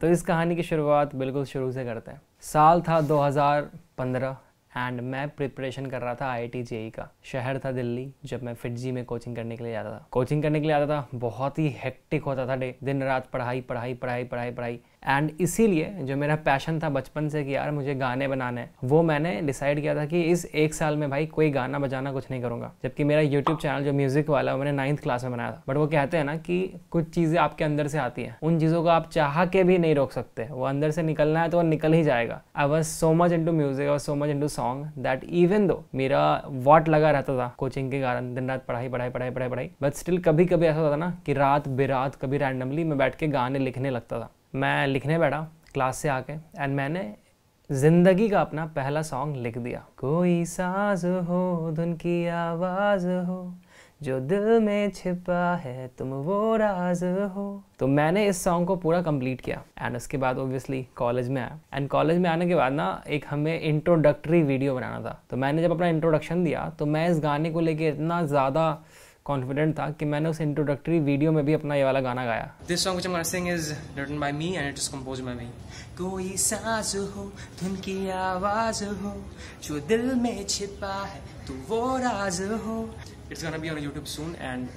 तो इस कहानी की शुरुआत बिल्कुल शुरू से करते हैं साल था 2015 एंड मैं प्रिपरेशन कर रहा था आई आई e का शहर था दिल्ली जब मैं फिटजी में कोचिंग करने के लिए जाता था कोचिंग करने के लिए आता था बहुत ही हेक्टिक होता था डे दिन रात पढ़ाई पढ़ाई पढ़ाई पढ़ाई पढ़ाई एंड इसीलिए जो मेरा पैशन था बचपन से कि यार मुझे गाने बनाने वो मैंने डिसाइड किया था कि इस एक साल में भाई कोई गाना बजाना कुछ नहीं करूंगा जबकि मेरा यूट्यूब चैनल जो म्यूज़िक वाला है मैंने नाइन्थ क्लास में बनाया था बट वो कहते हैं ना कि कुछ चीज़ें आपके अंदर से आती हैं उन चीज़ों को आप चाह के भी नहीं रोक सकते वो अंदर से निकलना है तो वो निकल ही जाएगा I was so much into music और so much into song that even though मेरा वॉट लगा रहता था कोचिंग के कारण दिन रात पढ़ाई पढ़ाई पढ़ाई पढ़ाई पढ़ाई बट स्टिल कभी कभी ऐसा होता था ना कि रात बेरात कभी रैंडमली मैं बैठ के गाने लिखने लगता था मैं लिखने बैठा क्लास से आके एंड मैंने ज़िंदगी का अपना पहला सॉन्ग लिख दिया कोई साज हो धुन की आवाज़ हो जो दिल में छिपा है तुम वो राज हो तो मैंने इस सॉन्ग को पूरा कंप्लीट किया एंड उसके बाद ओब्वियसली कॉलेज में आया एंड कॉलेज में आने के बाद ना एक हमें इंट्रोडक्टरी वीडियो बनाना था तो मैंने जब अपना इंट्रोडक्शन दिया तो मैं इस गाने को लेके इतना ज़्यादा कॉन्फिडेंट था कि मैंने उस इंट्रोडक्टरी वीडियो में भी अपना ये वाला गाना गाया this song which sing is written by me and it is composed by me कोई सांस हो धुन की आवाज हो जो दिल में छिपा है तू तो वो राज हो it's gonna be on YouTube soon and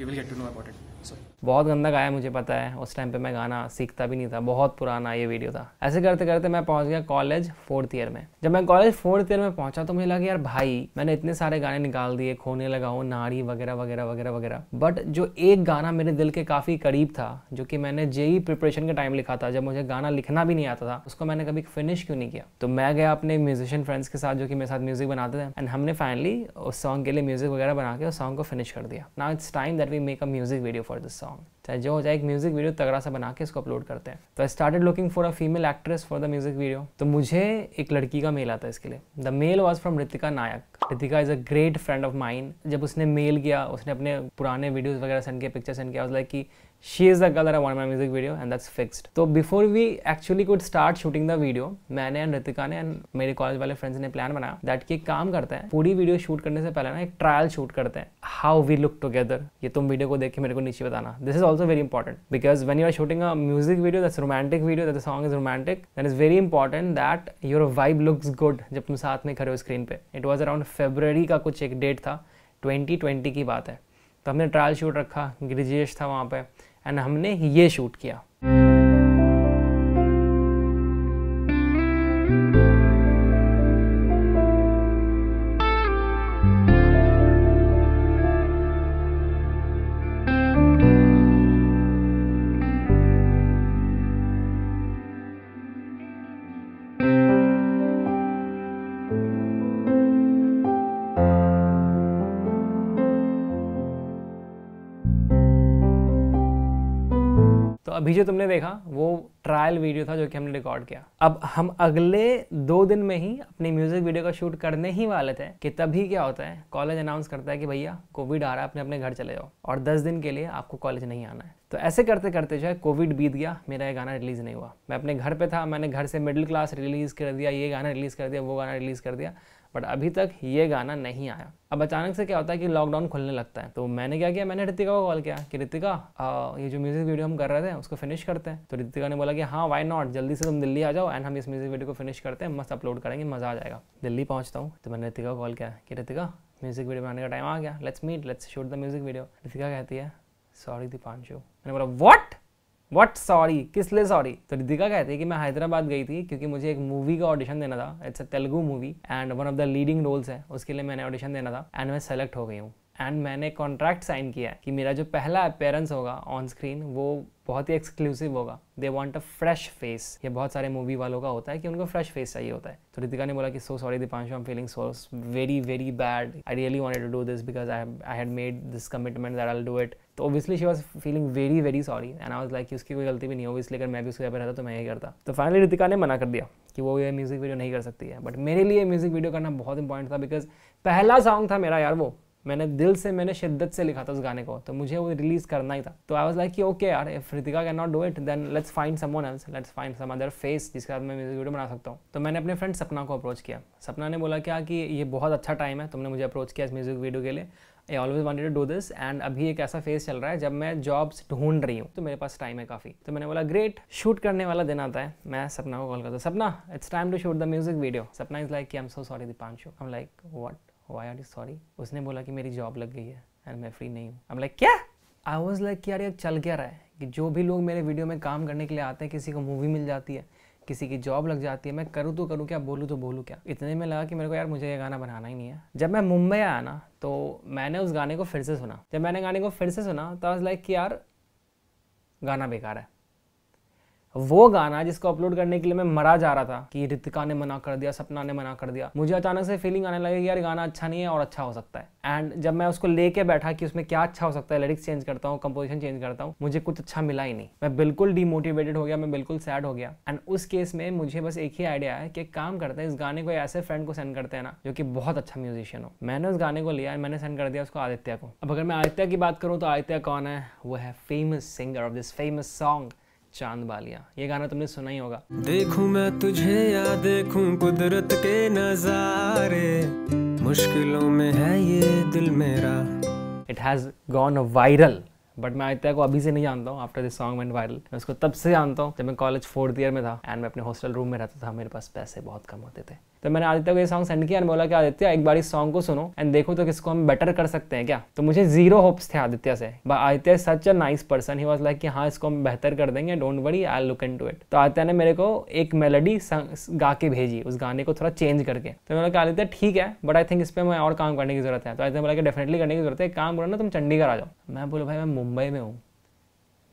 you will get to know about it so बहुत गंदा गाया मुझे पता है उस टाइम पे मैं गाना सीखता भी नहीं था बहुत पुराना ये वीडियो था ऐसे करते करते मैं पहुंच गया कॉलेज फोर्थ ईयर में जब मैं कॉलेज फोर्थ ईयर में पहुंचा तो मुझे लगा यार भाई मैंने इतने सारे गाने निकाल दिए खोने लगा हूँ नारी वगैरह वगैरह वगैरह वगैरह बट जो एक गाना मेरे दिल के काफ़ी करीब था जो कि मैंने जेई प्रिपरेशन के टाइम लिखा था जब मुझे गाना लिखना भी नहीं आता था उसको मैंने कभी फिनिश क्यों नहीं किया तो मैं गया अपने म्यूजिशियन फ्रेंड्स के साथ जो कि मेरे साथ म्यूजिक बनाते थे एंड हमने फाइनली उस सॉन्ग के लिए म्यूजिक वगैरह बना के उस सॉन्ग को फिनिश कर दिया ना it's time that we make a music video for this song song. चाहे जो हो जाए एक म्यूज़िक वीडियो तगड़ा सा बना के इसको अपलोड करते हैं तो I started looking for a female actress for the music video तो मुझे एक लड़की का मेल आता है इसके लिए the mail was from Ritika Nayak Ritika is a great friend of mine जब उसने मेल किया उसने अपने पुराने वीडियोज़ वगैरह सेंड किया पिक्चर सेंड किया लाइक कि she is the girl I want my music video and that's fixed तो before we actually could start shooting the video मैंने एंड ऋतिका ने एंड मेरे कॉलेज वाले फ्रेंड्स ने प्लान बनाया दैट की काम करते हैं पूरी वीडियो शूट करने से पहले ना एक ट्रायल शूट करते हैं हाउ वी लुक टुगेदर ये तुम वीडियो को देख के मेरे को नीचे बताना this is also very important because when you are shooting a music video that's a romantic video that the song is romantic then it's very important that your vibe looks good जब तुम साथ में खड़े हो screen पे it was around February का कुछ एक डेट था 2020 की बात है तो हमने ट्रायल शूट रखा गिरिजेश था वहाँ पे एंड हमने ये शूट किया अभी जो तुमने देखा वो ट्रायल वीडियो था जो कि हमने रिकॉर्ड किया अब हम अगले दो दिन में ही अपने म्यूज़िक वीडियो का शूट करने ही वाले थे कि तभी क्या होता है कॉलेज अनाउंस करता है कि भैया कोविड आ रहा है अपने अपने घर चले जाओ और दस दिन के लिए आपको कॉलेज नहीं आना है तो ऐसे करते करते जो है कोविड बीत गया मेरा ये गाना रिलीज़ नहीं हुआ मैं अपने घर पर था मैंने घर से मिडिल क्लास रिलीज़ कर दिया ये गाना रिलीज़ कर दिया वो गाना रिलीज़ कर दिया बट अभी तक ये गाना नहीं आया अब अचानक से क्या होता है कि लॉकडाउन खुलने लगता है तो मैंने क्या किया मैंने ऋतिका को कॉल किया कि ऋतिका ये जो म्यूज़िक वीडियो हम कर रहे थे उसको फिनिश करते हैं तो ऋतिका ने बोला कि हाँ वाई नॉट जल्दी से तुम दिल्ली आ जाओ एंड हम इस म्यूज़िक वीडियो को फिनिश करते हैं मस्त अपलोड करेंगे मज़ा आ जाएगा दिल्ली पहुँचता हूँ तो मैंने ऋतिका को कॉल किया कि ऋतिका म्यूज़िक वीडियो बनाने का टाइम आ गया let's meet let's shoot the music video Ritika कहती है सॉरी दीपांशु मैंने बोला वॉट वट सॉरी किस लिए सॉरी तो रिदिका कहती है कि मैं हैदराबाद गई थी क्योंकि मुझे एक मूवी का ऑडिशन देना था it's a Telugu movie and one of the leading roles है उसके लिए मैंने ऑडिशन देना था एंड मैं सेलेक्ट हो गई हूँ एंड मैंने कॉन्ट्रैक्ट साइन किया कि मेरा जो पहला अपेयरेंस होगा ऑन स्क्रीन वो बहुत ही एक्सक्लूसिव होगा they want a fresh face ये बहुत सारे मूवी वालों का होता है कि उनको फ्रेश फेस चाहिए होता है तो रितिका ने बोला कि सो sorry Deepanshu am feeling so very very bad I really want to do this because I I had made this commitment that I do it तो obviously she was feeling very very sorry and I was like कि उसकी कोई गलती भी नहीं होगी इसलिए अगर मैं भी उसके रहता तो मैं यही करता तो फाइनली रितिका ने मना कर दिया कि वो ये म्यूज़िक वीडियो नहीं कर सकती है बट मेरे लिए म्यूज़िक वीडियो करना बहुत इंपॉर्टेंट था बिकॉज पहला सॉन्ग था मेरा यार वो मैंने दिल से मैंने शिद्दत से लिखा था उस गाने को तो मुझे वो रिलीज़ करना ही था तो आई वाज लाइक कि ओके यार if Ritika can not do it then let's find someone else let's find some other face जिसके साथ मैं म्यूजिक वीडियो बना सकता हूँ तो मैंने अपने फ्रेंड सपना को अप्रोच किया सपना ने बोला क्या कि ये बहुत अच्छा टाइम है तुमने मुझे अप्रोच किया इस म्यूजिक वीडियो के लिए I always wanted to do this and अभी एक ऐसा फेज चल रहा है जब मैं जॉब्स ढूंढ रही हूँ तो मेरे पास टाइम है काफ़ी तो मैंने बोला ग्रेट शूट करने वाला दिन आता है मैं सपना को कॉल करता हूँ Sapna it's time to shoot the music video Sapna is like I am so sorry Deepanshu I am like what why are you sorry उसने बोला कि मेरी जॉब लग गई है एंड मैं फ्री नहीं हूँ आई लाइक क्या आई वॉज लाइक यार ये चल क्या रहा है कि जो भी लोग मेरे वीडियो में काम करने के लिए आते हैं किसी को मूवी मिल जाती है किसी की जॉब लग जाती है मैं करूँ तो करूँ क्या बोलूँ तो बोलूँ क्या इतने में लगा कि मेरे को यार मुझे ये गाना बनाना ही नहीं है जब मैं मुंबई आया ना तो मैंने उस गाने को फिर से सुना जब मैंने गाने को फिर से सुना तो आज लाइक कि यार गाना बेकार है वो गाना जिसको अपलोड करने के लिए मैं मरा जा रहा था कि रितिका ने मना कर दिया सपना ने मना कर दिया मुझे अचानक से फीलिंग आने लगी यार गाना अच्छा नहीं है और अच्छा हो सकता है एंड जब मैं उसको लेके बैठा कि उसमें क्या अच्छा हो सकता है लिरिक्स चेंज करता हूँ कंपोजिशन चेंज करता हूँ मुझे कुछ अच्छा मिला ही नहीं मैं बिल्कुल डिमोटिवेटेड हो गया मैं बिल्कुल सैड हो गया एंड उस केस में मुझे बस एक ही आइडिया है कि काम करते हैं इस गाने को ऐसे फ्रेंड को सेंड करते हैं ना जो कि बहुत अच्छा म्यूजिशियन हो मैंने उस गाने को लिया मैंने सेंड कर दिया उसको आदित्य को अब अगर मैं आदित्य की बात करूँ तो आदित्य कौन है वो है famous singer of this famous song Chaand Baaliyan ये गाना तुमने सुना ही होगा देखूं मैं तुझे या देखूं कुदरत के नजारे मुश्किलों में है ये दिल मेरा it has gone viral but मैं आदित्य को अभी से नहीं जानता हूँ after this song and viral मैं उसको तब से जानता हूँ जब मैं कॉलेज फोर्थ ईयर में था एंड मैं अपने हॉस्टल रूम में रहता था मेरे पास पैसे बहुत कम होते थे तो मैंने आदित्य को ये सॉन्ग सेंड किया एंड बोला कि आदित्य एक बार इस सॉन्ग को सुनो एंड देखो तो किसको हम बेटर कर सकते हैं क्या तो मुझे जीरो होप्स थे आदित्य से but Aditya such a nice person he was like कि हाँ इसको हम बेहतर कर देंगे don't worry I look in to it तो आदित्य ने मेरे को एक मेलोडी गा के भेजी उस गाने को थोड़ा चेंज करके तो मैंने बोला आदित्य ठीक है बट आई थिंक इस पर मैं और काम करने की जरूरत है तो आदित्य बोला कि डेफिनेटली करने की जरूरत है काम करो ना तुम चंडीगढ़ आ जाओ मैं बोला भाई मैं मुंबई में हूँ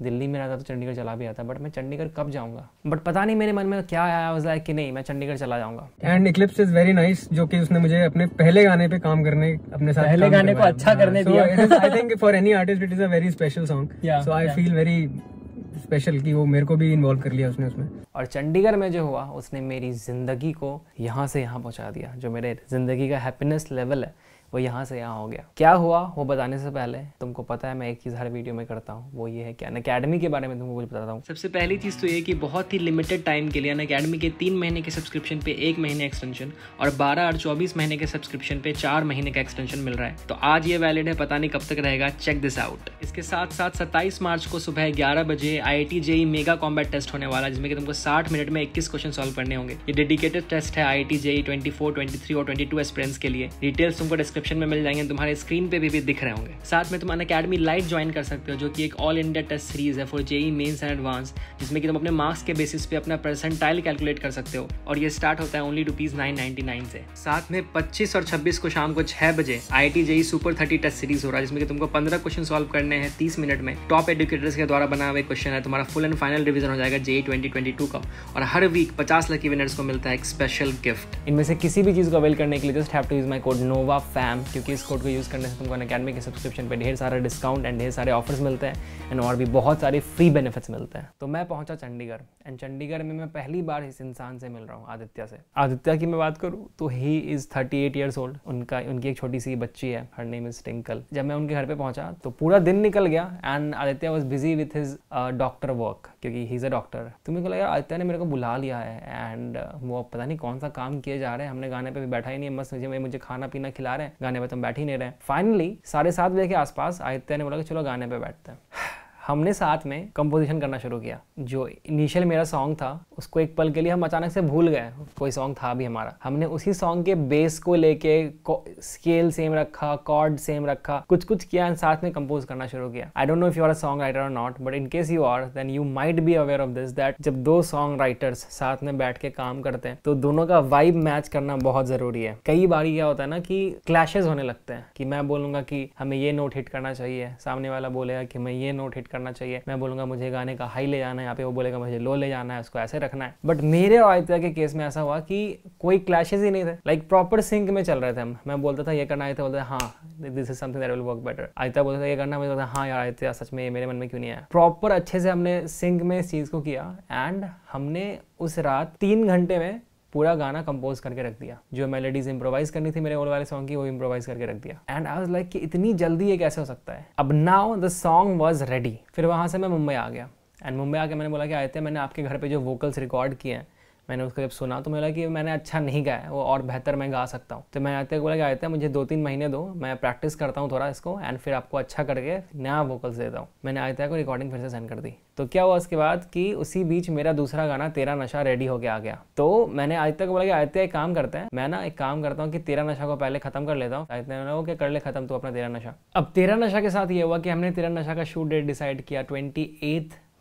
दिल्ली में रहता तो चंडीगढ़ चला भी आता बट मैं चंडीगढ़ कब जाऊंगा बट पता नहीं मेरे मन में क्या आया वाज लाइक कि नहीं मैं चंडीगढ़ चला जाऊंगा and eclipse is very nice जो कि उसने मुझे अपने पहले गाने पे काम करने अपने साथ पहले गाने को अच्छा करने दिया I think for any artist it is a very special song so I feel very special कि वो मेरे को भी इन्वॉल्व कर लिया उसने उसमें और चंडीगढ़ में जो हुआ उसने मेरी ज़िंदगी को यहाँ से यहाँ पहुँचा दिया जो मेरे ज़िंदगी का हैप्पीनेस लेवल है वो यहाँ से यहाँ हो गया क्या हुआ वो बताने से पहले तुमको पता है मैं एक चीज़ हर वीडियो में करता हूँ वो ये है कि अकेडमी के बारे में तुमको कुछ बताता हूँ सबसे पहली चीज़ तो ये कि बहुत ही लिमिटेड टाइम के लिए अकेडमी के तीन महीने के सब्सक्रिप्शन पे एक महीने एक्सटेंशन और बारह और चौबीस महीने के सब्सक्रिप्शन पे चार महीने का एक्सटेंशन मिल रहा है तो आज ये वैलिड है पता नहीं कब तक रहेगा चेक दिस आउट इसके साथ साथ सत्ताईस मार्च को सुबह ग्यारह बजे I I JEE mega combat test होने वाला है जिसमें तुमको साठ मिनट में इक्कीस क्वेश्चन सोल्व करने होंगे ये डेडिकेटेड टेस्ट है I T JEE twenty four twenty three और ट्वेंटी टू एस्पिरेंट्स के लिए डिटेल्स तुमको डिस्क्रिप्शन में मिल जाएंगे तुम्हारे स्क्रीन पे भी, भी दिख रहे होंगे साथ में तुम अन अकेडमी लाइट ज्वाइन कर सकते हो जो कि एक ऑल इंडिया टेस्ट सीरीज है for JEE mains and advance जिसमें कि तुम अपने मार्क्स के बेसिस पे अपना परसेंटाइल कैलकुलेट कर सकते हो और ये स्टार्ट होता है ओनली रुपीज नाइन से साथ में पच्चीस और छब्बीस को शाम को छह बजे I T JEE super thirty test series हो रहा है जिसमें कि तुमको पंद्रह क्वेश्चन सॉल्व करने हैं तीस मिनट में टॉप एडुकेटर्स के द्वारा बना हुए क्वेश्चन है तुम्हारा फुल एंड फाइनल रिविजन हो जाएगा जेई ट्वेंटी e का और हर वीक पचास लकी विनर्स को मिलता है एक स्पेशल गिफ्ट इनमें से किसी भी चीज को अवेल करने के लिए just have to use my code नोवा फैन स्कैम क्योंकि इस कोड को यूज़ करने से तुमको अकेडमी के सब्सक्रिप्शन पर ढेर सारा डिस्काउंट एंड ढेर सारे ऑफर्स मिलते हैं एंड और भी बहुत सारे फ्री बेनिफिट्स मिलते हैं तो मैं पहुंचा चंडीगढ़ एंड चंडीगढ़ में मैं पहली बार इस इंसान से मिल रहा हूँ आदित्य से आदित्य की मैं बात करूँ तो he is thirty eight years old उनका उनकी एक छोटी सी बच्ची है हर नेम इज़ टिंकल जब मैं उनके घर पर पहुँचा तो पूरा दिन निकल गया and Aditya was busy with his doctor work क्योंकि ही इज़ अ डॉक्टर तो मेरे को लगा आदित्य ने मेरे को बुला लिया है एंड uh, वो पता नहीं कौन सा काम किए जा रहे हैं हमने गाने पर भी बैठा ही नहीं है मस्त मुझे मुझे खाना पीना खिला रहे हैं गाने पर तुम तो बैठ ही नहीं रहे फाइनली साढ़े सात बजे के आसपास आदित्य ने बोला कि चलो गाने पर बैठते हैं हमने साथ में कंपोजिशन करना शुरू किया जो इनिशियल मेरा सॉन्ग था उसको एक पल के लिए हम अचानक से भूल गए कोई सॉन्ग था भी हमारा हमने उसी सॉन्ग के बेस को लेके स्केल सेम रखा कॉर्ड सेम रखा कुछ कुछ किया एंड साथ में कंपोज करना शुरू किया I don't know if you are a song writer और not but in case you are then you might be aware of this that जब दो सॉन्ग राइटर्स साथ में बैठ के काम करते हैं तो दोनों का वाइब मैच करना बहुत जरूरी है कई बार क्या होता है ना कि क्लैशेज होने लगते हैं कि मैं बोलूंगा कि हमें ये नोट हिट करना चाहिए सामने वाला बोलेगा कि हमें ये नोट हिट करना करना चाहिए मैं बोलूंगा मुझे गाने का हाई ले जाना है यहाँ पे वो बोलेगा मुझे लो ले जाना है उसको ऐसे रखना है बट मेरे और आदित्य के केस में ऐसा हुआ कि कोई क्लैशेज ही नहीं थे लाइक प्रॉपर सिंक में चल रहे थे हम मैं बोलता था ये करना आदित्य बोलते हाँ this is something that will work better Aditya बोलता था ये करना मुझे हाँ यार आदित्य सच में ये मेरे मन में क्यों नहीं आया प्रॉपर अच्छे से हमने सिंक में इस चीज़ को किया एंड हमने उस रात तीन घंटे में पूरा गाना कंपोज करके रख दिया जो मेलेडीज इम्प्रोवाइज करनी थी मेरे ओल्ड वाले सॉन्ग की वो इम्प्रोवाइज करके रख दिया एंड आई वाज लाइक कि इतनी जल्दी ये कैसे हो सकता है अब now the song was ready फिर वहाँ से मैं मुंबई आ गया एंड मुंबई आके मैंने बोला कि आए थे मैंने आपके घर पे जो वोकल्स रिकॉर्ड किए हैं मैंने उसको जब सुना तो मिला कि मैंने अच्छा नहीं गाया वो और बेहतर मैं गा सकता हूँ तो मैं आते को बोला कि आते मुझे दो तीन महीने दो मैं प्रैक्टिस करता हूँ थोड़ा इसको एंड फिर आपको अच्छा करके नया वोकल्स देता हूँ मैंने आते को रिकॉर्डिंग फिर से सेंड कर दी तो क्या हुआ उसके बाद कि उसी बीच मेरा दूसरा गाना तेरा नशा रेडी गया आ गया तो मैंने आदित्य को बोला कि आदित्य एक काम करते हैं मैं ना एक काम करता हूँ कि तेरा नशा को पहले खत्म कर लेता हूँ आदित्य ने बोला कर ले खत्म तू अपना तेरा नशा अब तेरा नशा के साथ ये हुआ कि हमने तेरा नशा का शूट डेट डिसाइड किया ट्वेंटी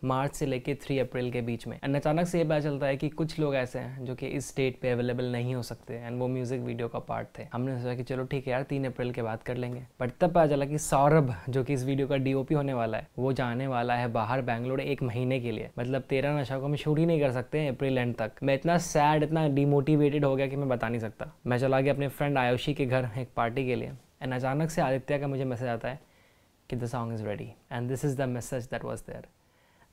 मार्च से लेके थ्री अप्रैल के बीच में एंड अचानक से ये पता चलता है कि कुछ लोग ऐसे हैं जो कि इस डेट पे अवेलेबल नहीं हो सकते एंड वो म्यूजिक वीडियो का पार्ट थे हमने सोचा कि चलो ठीक है यार तीन अप्रैल के बाद कर लेंगे बट तब पता चला कि सौरभ जो कि इस वीडियो का डी होने वाला है वो जाने वाला है बाहर बैंगलोर एक महीने के लिए मतलब तेरह नशा को हम शूट ही नहीं कर सकते अप्रैल एंड तक मैं इतना सैड इतना डिमोटिवेटेड हो गया कि मैं बता नहीं सकता मैं चला गया अपने फ्रेंड आयुषी के घर एक पार्टी के लिए एंड अचानक से आदित्य का मुझे मैसेज आता है कि the song is ready and this is the message that was there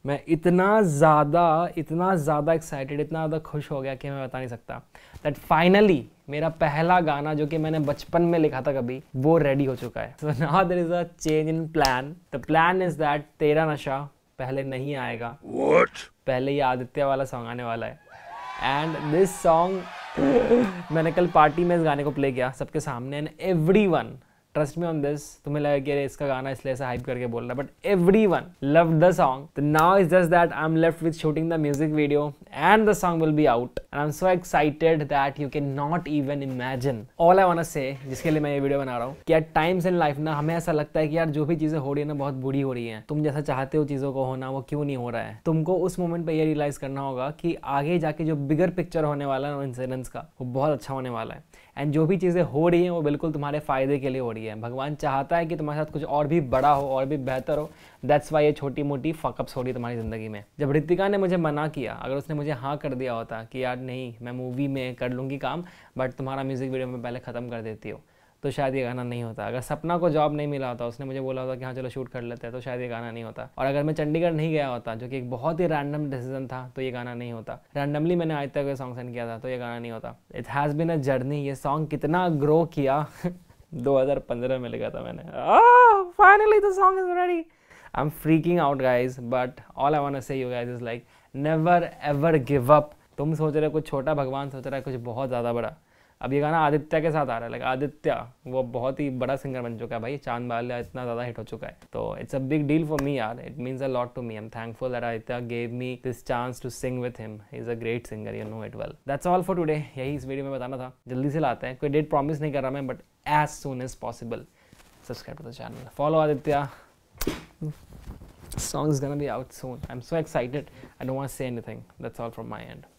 मैं इतना ज़्यादा इतना ज़्यादा एक्साइटेड इतना ज़्यादा खुश हो गया कि मैं बता नहीं सकता दैट फाइनली मेरा पहला गाना जो कि मैंने बचपन में लिखा था कभी वो रेडी हो चुका है so now there is a change in plan the plan is that Tera Nasha पहले नहीं आएगा What? पहले ये आदित्य वाला सॉन्ग आने वाला है एंड दिस सॉन्ग मैंने कल पार्टी में इस गाने को प्ले किया सबके सामने and everyone trust me on this तुम्हें लगा कि अरे इसका गाना इसलिए ऐसा हाइप करके बोल रहा है but everyone love the song now is just that I am left with shooting the music video and the song will be out and I am so excited that you can not even imagine all I want say जिसके लिए मैं ये video बना रहा हूँ कि eight times in life ना हमें ऐसा लगता है कि यार जो भी चीज़ें हो रही है ना बहुत बुरी हो रही है तुम जैसा चाहते हो चीज़ों को होना वो क्यों नहीं हो रहा है तुमको उस मोमेंट पर यह रियलाइज करना होगा कि आगे जाके जो बिगर पिक्चर होने वाला है इंसिडेंट्स का वो बहुत अच्छा होने वाला है एंड जो भी चीज़ें हो रही हैं वो बिल्कुल तुम्हारे फ़ायदे के लिए हो रही है भगवान चाहता है कि तुम्हारे साथ कुछ और भी बड़ा हो और भी बेहतर हो दैट्स वाई ये छोटी मोटी फकअप्स हो रही तुम्हारी ज़िंदगी में जब ऋतिका ने मुझे मना किया अगर उसने मुझे हाँ कर दिया होता कि यार नहीं मैं मूवी में कर लूँगी काम बट तुम्हारा म्यूज़िक वीडियो में पहले ख़त्म कर देती हूँ तो शायद ये गाना नहीं होता अगर सपना को जॉब नहीं मिला होता उसने मुझे बोला होता कि हाँ चलो शूट कर लेते हैं तो शायद ये गाना नहीं होता और अगर मैं चंडीगढ़ नहीं गया होता जो कि एक बहुत ही रैंडम डिसीजन था तो ये गाना नहीं होता रैंडमली मैंने आज तक सॉन्ग सेंड किया था तो ये गाना नहीं होता it has been a journey ये सॉन्ग कितना ग्रो किया 2015 में लिखा था मैंने finally the song is ready I am freaking out guys but all I want say you guys is like never ever give up तुम सोच रहे हो कुछ छोटा भगवान सोच रहा है कुछ बहुत ज़्यादा बड़ा अब ये गाना आदित्य के साथ आ रहा है लाइक आदित्य वो बहुत ही बड़ा सिंगर बन चुका है भाई चांद बाल्या इतना ज़्यादा हिट हो चुका है तो it's a big deal for me यार it means a lot to me am thankful that Aditya gave me this chance to sing with him is a great singer you know it well that's all for today यही इस video में बताना था जल्दी से लाते हैं कोई डेट प्रॉमिस नहीं कर रहा मैं but as soon as possible subscribe to the channel follow Aditya song is gonna be out soon i'm so excited i don't want to say anything that's all from my end